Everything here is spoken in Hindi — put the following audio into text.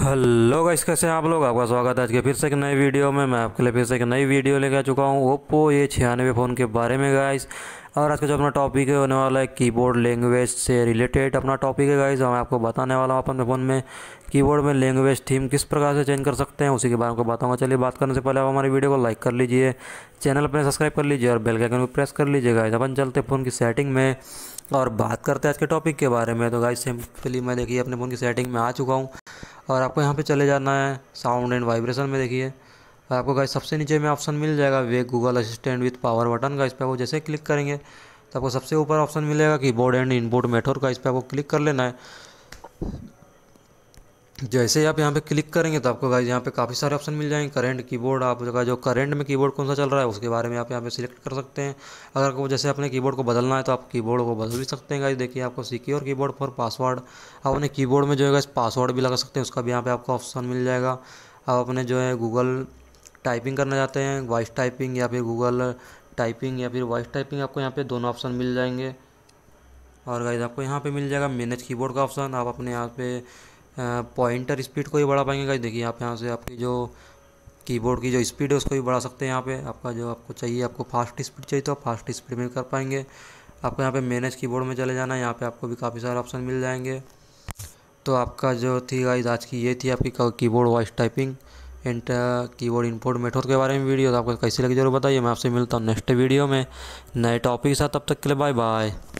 हेलो गाइस कैसे हैं आप लोग आपका स्वागत है आज के फिर से एक नई वीडियो में मैं आपके लिए फिर से एक नई वीडियो लेकर आ चुका हूँ ओप्पो ये छियानवे फ़ोन के बारे में गाइस और आज का जो अपना टॉपिक है होने वाला है कीबोर्ड लैंग्वेज से रिलेटेड अपना टॉपिक है गाइस मैं आपको बताने वाला हूँ अपने फ़ोन में कीबोर्ड में लैंग्वेज थीम किस प्रकार से चेंज कर सकते हैं उसी के बारे में बताऊँगा चलिए बात करने से पहले आप हमारी वीडियो को लाइक कर लीजिए चैनल पर सब्सक्राइब कर लीजिए और बेल आइकन को प्रेस कर लीजिए गाइस अपन चलते फ़ोन की सेटिंग में और बात करते हैं आज के टॉपिक के बारे में तो गाइस सिंपली मैं देखिए अपने फ़ोन की सेटिंग में आ चुका हूँ और आपको यहाँ पे चले जाना है साउंड एंड वाइब्रेशन में देखिए आपको गाइस सबसे नीचे में ऑप्शन मिल जाएगा वे Google assistant with power button का इस पर आपको जैसे क्लिक करेंगे तो आपको सबसे ऊपर ऑप्शन मिलेगा कीबोर्ड एंड इनपुट मेथड का इस पर आपको क्लिक कर लेना है जैसे ही आप यहाँ पे क्लिक करेंगे तो आपको गाइज यहाँ पे काफ़ी सारे ऑप्शन मिल जाएंगे करंट कीबोर्ड जगह जो करंट में कीबोर्ड कौन सा चल रहा है उसके बारे में आप यहाँ पे सिलेक्ट कर सकते हैं अगर आपको जैसे अपने कीबोर्ड को बदलना है तो आप कीबोर्ड को बदल भी सकते हैं गाइज देखिए आपको सिक्योर कीबोर्ड फॉर पासवर्ड आप अपने कीबोर्ड में जो है पासवर्ड भी लगा सकते हैं उसका भी यहाँ पर आपको ऑप्शन मिल जाएगा आप अपने जो है गूगल टाइपिंग करना चाहते हैं वॉइस टाइपिंग या फिर गूगल टाइपिंग या फिर वॉइस टाइपिंग आपको यहाँ पर दोनों ऑप्शन मिल जाएंगे और गाइज आपको यहाँ पर मिल जाएगा मैनेज कीबोर्ड का ऑप्शन आप अपने यहाँ पर पॉइंटर स्पीड को भी बढ़ा पाएंगे गाइज देखिए आप यहाँ से आपकी जो कीबोर्ड की जो स्पीड है उसको भी बढ़ा सकते हैं यहाँ पे आपका जो आपको चाहिए आपको फास्ट स्पीड चाहिए तो आप फास्ट स्पीड में कर पाएंगे आपको यहाँ पे मैनेज कीबोर्ड में चले जाना है यहाँ पर आपको भी काफ़ी सारे ऑप्शन मिल जाएंगे तो आपका जो थी गाइज आज की ये थी आपकी keyboard voice typing and keyboard input method के बारे में वीडियो तो आपको कैसी लगी जरूर बताइए मैं आपसे मिलता हूँ नेक्स्ट वीडियो में नए टॉपिक के साथ तब तक के लिए बाय बाय